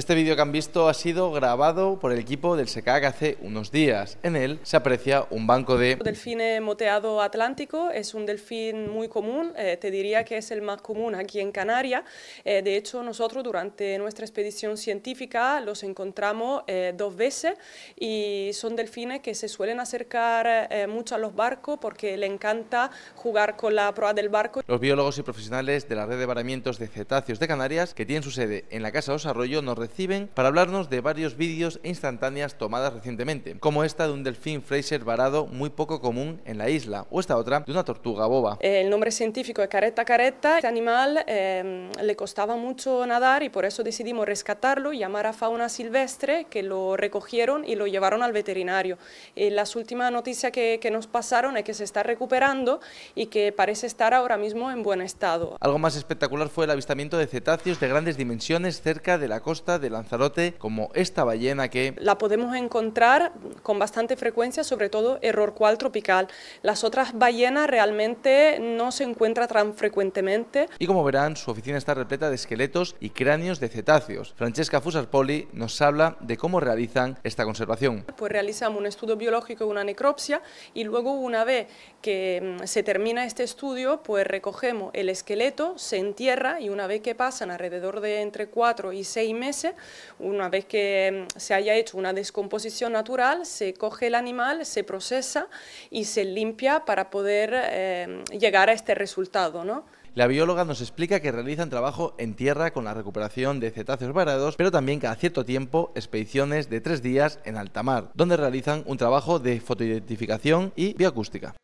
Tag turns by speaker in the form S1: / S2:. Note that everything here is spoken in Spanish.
S1: Este vídeo que han visto ha sido grabado por el equipo del SECAC hace unos días. En él se aprecia un banco de... delfín
S2: eh, moteado atlántico es un delfín muy común, eh, te diría que es el más común aquí en Canarias. Eh, de hecho, nosotros durante nuestra expedición científica los encontramos dos veces y son delfines que se suelen acercar mucho a los barcos porque le encanta jugar con la proa del barco.
S1: Los biólogos y profesionales de la red de varamientos de cetáceos de Canarias, que tienen su sede en la Casa de Desarrollo, nos reciben para hablarnos de varios vídeos e instantáneas tomadas recientemente, como esta de un delfín Fraser varado muy poco común en la isla, o esta otra de una tortuga boba.
S2: El nombre científico es careta careta. Este animal em, le costaba mucho nadar y por eso decidimos rescatarlo y llamar a fauna silvestre que lo recogieron y lo llevaron al veterinario. Eh, las últimas noticias que, que nos pasaron es que se está recuperando y que parece estar ahora mismo en buen estado.
S1: Algo más espectacular fue el avistamiento de cetáceos de grandes dimensiones cerca de la costa de Lanzarote como esta ballena que... La podemos encontrar con bastante
S2: frecuencia, sobre todo error cual tropical. Las otras ballenas realmente no se encuentra tan frecuentemente.
S1: Y como verán, su oficina está repleta de esqueletos y cráneos de cetáceos. Francesca Fusarpoli nos habla de cómo realizan esta conservación.
S2: Pues realizamos un estudio biológico, una necropsia, y luego una vez que mm, se termina este estudio, pues recogemos el esqueleto, se entierra y una vez que pasan alrededor de entre 4 y 6 meses, una vez que mm, se haya hecho una descomposición natural, se coge el animal, se procesa y se limpia para poder eh, llegar a este resultado.
S1: La bióloga nos explica que realizan trabajo en tierra con la recuperación de cetáceos varados, pero también cada cierto tiempo expediciones de tres días en alta mar, donde realizan un trabajo de fotoidentificación y bioacústica.